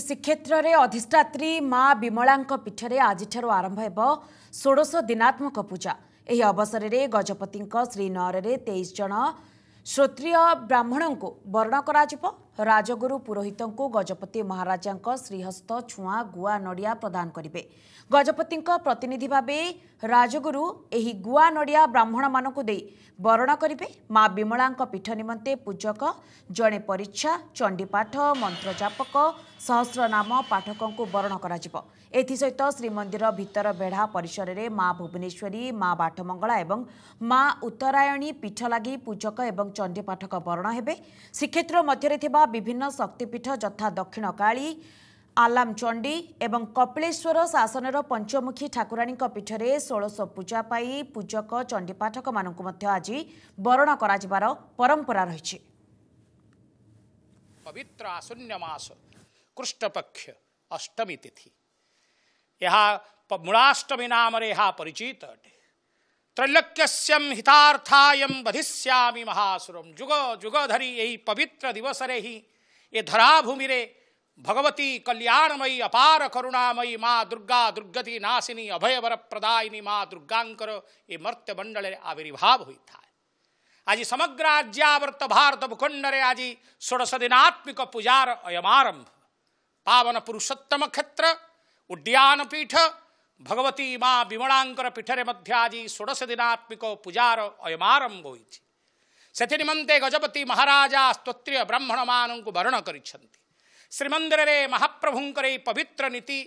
ଶ୍ରୀକ୍ଷେତ୍ରରେ ଅଧିଷ୍ଠାତ୍ରୀ ମା ବିମଳାଙ୍କ ପୀଠରେ ଆଜିଠାରୁ ଆରମ୍ଭ ହେବ ଷୋଡ଼ଶ ଦିନାତ୍ମକ ପୂଜା ଏହି ଅବସରରେ ଗଜପତିଙ୍କ ଶ୍ରୀନଗରରେ ତେଇଶ ଜଣ ଶ୍ରୋତ୍ରିୟ ବ୍ରାହ୍ମଣଙ୍କୁ ବରଣ କରାଯିବ ରାଜଗୁରୁ ପୁରୋହିତଙ୍କୁ ଗଜପତି ମହାରାଜାଙ୍କ ଶ୍ରୀହସ୍ତ ଛୁଆଁ ଗୁଆ ନଡ଼ିଆ ପ୍ରଦାନ କରିବେ ଗଜପତିଙ୍କ ପ୍ରତିନିଧି ଭାବେ ରାଜଗୁରୁ ଏହି ଗୁଆ ନଡ଼ିଆ ବ୍ରାହ୍ମଣମାନଙ୍କୁ ଦେଇ ବରଣ କରିବେ ମା ବିମଳାଙ୍କ ପୀଠ ନିମନ୍ତେ ପୂଜକ ଜଣେ ପରୀକ୍ଷା ଚଣ୍ଡିପାଠ ମନ୍ତ୍ରଜାପକ ସହସ୍ରନାମ ପାଠକଙ୍କୁ ବରଣ କରାଯିବ ଏଥିସହିତ ଶ୍ରୀମନ୍ଦିର ଭିତର ବେଢ଼ା ପରିସରରେ ମା ଭୁବନେଶ୍ୱରୀ ମା ବାଟମଙ୍ଗଳା ଏବଂ ମା ଉତ୍ତରାୟଣୀ ପୀଠ ଲାଗି ପୂଜକ ଏବଂ ଚଣ୍ଡିପାଠକ ବରଣ ହେବେ ଶ୍ରୀକ୍ଷେତ୍ର ମଧ୍ୟରେ ଥିବା ଥିବା ବିଭିନ୍ନ ଶକ୍ତିପୀଠ ଯଥା ଦକ୍ଷିଣ କାଳୀ ଆଲାମଚଣ୍ଡୀ ଏବଂ କପିଳେଶ୍ୱର ଶାସନର ପଞ୍ଚମୁଖୀ ଠାକୁରାଣୀଙ୍କ ପୀଠରେ ଷୋଳଶ ପୂଜା ପାଇଁ ପୂଜକ ଚଣ୍ଡିପାଠକମାନଙ୍କୁ ମଧ୍ୟ ଆଜି ବରଣ କରାଯିବାର ପରମ୍ପରା ରହିଛି ପବିତ୍ର ଆସନ୍ୟ ମାସ କୃଷ୍ଣପକ୍ଷ ଅଷ୍ଟମୀ ତିଥି ଏହା ମୂଳାଷ୍ଟମୀ ନାମରେ ଏହା ପରିଚିତ ଅଟେ त्रैलक्यस्यम हितार्थायम बधिस्यामी महासुरम जुग धरी यही पवित्र दिवस रे ही ये धरा भूमि रे भगवती कल्याणमयी अपार करुणामयी माँ दुर्गा दुर्गति नाशिनी अभय वर प्रदायिनी माँ दुर्गांकर ये मर्त्य मंडल आविर्भाव हुई था आज समग्र आज्यावर्त भारत भूखंड आज षोड़श दिनात्मिक पूजार अयमारंभ पावन पुरुषोत्तम क्षेत्र उड्डयन पीठ ଭଗବତୀ ମା ବିମଳାଙ୍କର ପୀଠରେ ମଧ୍ୟ ଆଜି ଷୋଡ଼ଶ ଦିନାତ୍ମିକ ପୂଜାର ଅୟମାରମ୍ଭ ହୋଇଛି ସେଥି ନିମନ୍ତେ ଗଜପତି ମହାରାଜା ସ୍ତୋତ୍ରୀୟ ବ୍ରାହ୍ମଣମାନଙ୍କୁ ବରଣ କରିଛନ୍ତି ଶ୍ରୀମନ୍ଦିରରେ ମହାପ୍ରଭୁଙ୍କର ଏହି ପବିତ୍ର ନୀତି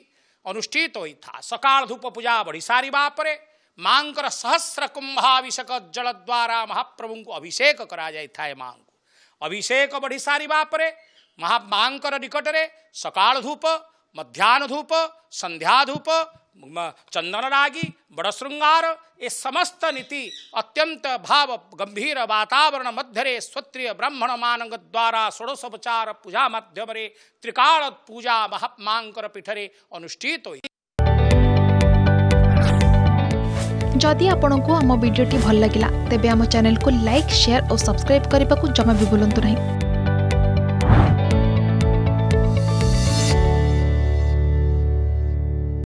ଅନୁଷ୍ଠିତ ହୋଇଥାଏ ସକାଳ ଧୂପ ପୂଜା ବଢ଼ି ସାରିବା ପରେ ମାଙ୍କର ସହସ୍ର କୁମ୍ଭାଭିଷେକ ଜଳ ଦ୍ୱାରା ମହାପ୍ରଭୁଙ୍କୁ ଅଭିଷେକ କରାଯାଇଥାଏ ମାଙ୍କୁ ଅଭିଷେକ ବଢ଼ି ସାରିବା ପରେ ମହା ମାଙ୍କର ନିକଟରେ ସକାଳ ଧୂପ मध्यान्ह धूप संध्या धूप चंदन रागी बड़ श्रृंगार ये समस्त नीति अत्यंत भाव गंभीर वातावरण मध्यरे स्वत्रिय ब्राह्मण मानंग द्वारा षोड़शोपचार पूजा मध्यम त्रिकाल पूजा महात्मा पीठरे अनुष्ठित जदि आपंक आम भिडी भल लगा तेब आम को लाइक सेयार और सब्सक्राइब करने को जमा भी बुलां नहीं